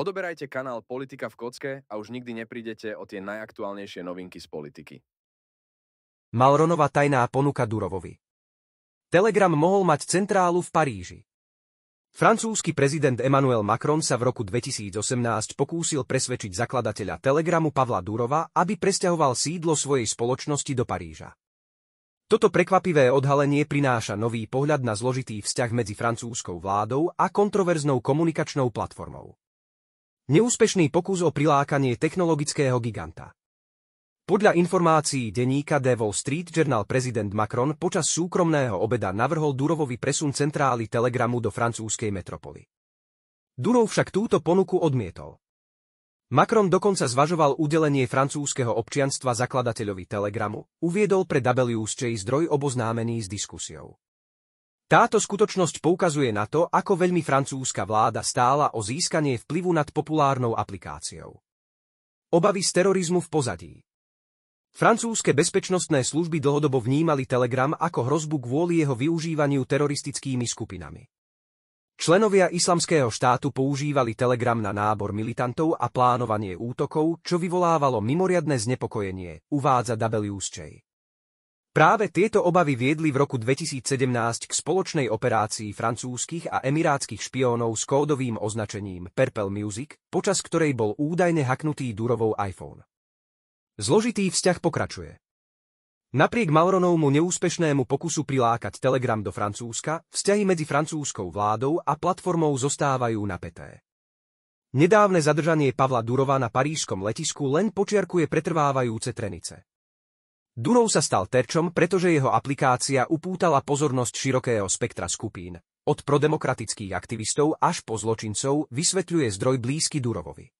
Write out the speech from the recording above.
Odoberajte kanál Politika v kocke a už nikdy neprídete o tie najaktuálnejšie novinky z politiky. Malronova tajná ponuka Durovovi Telegram mohol mať centrálu v Paríži. Francúzsky prezident Emmanuel Macron sa v roku 2018 pokúsil presvedčiť zakladateľa Telegramu Pavla Durova, aby presťahoval sídlo svojej spoločnosti do Paríža. Toto prekvapivé odhalenie prináša nový pohľad na zložitý vzťah medzi francúzskou vládou a kontroverznou komunikačnou platformou. Neúspešný pokus o prilákanie technologického giganta. Podľa informácií denníka The Wall Street Journal prezident Macron počas súkromného obeda navrhol Durovovi presun centrály Telegramu do francúzskej metropoly. Durov však túto ponuku odmietol. Macron dokonca zvažoval udelenie francúzskeho občianstva zakladateľovi Telegramu, uviedol pre WSJ zdroj oboznámený s diskusiou. Táto skutočnosť poukazuje na to, ako veľmi francúzska vláda stála o získanie vplyvu nad populárnou aplikáciou. Obavy z terorizmu v pozadí Francúzske bezpečnostné služby dlhodobo vnímali Telegram ako hrozbu kvôli jeho využívaniu teroristickými skupinami. Členovia islamského štátu používali Telegram na nábor militantov a plánovanie útokov, čo vyvolávalo mimoriadne znepokojenie, uvádza W. Práve tieto obavy viedli v roku 2017 k spoločnej operácii francúzskych a emirátskych špiónov s kódovým označením Purple Music, počas ktorej bol údajne haknutý Durovou iPhone. Zložitý vzťah pokračuje. Napriek Malronovmu neúspešnému pokusu prilákať Telegram do Francúzska, vzťahy medzi francúzskou vládou a platformou zostávajú napeté. Nedávne zadržanie Pavla Durova na parížskom letisku len počiarkuje pretrvávajúce trenice. Durov sa stal terčom, pretože jeho aplikácia upútala pozornosť širokého spektra skupín. Od prodemokratických aktivistov až po zločincov vysvetľuje zdroj blízky Durovovi.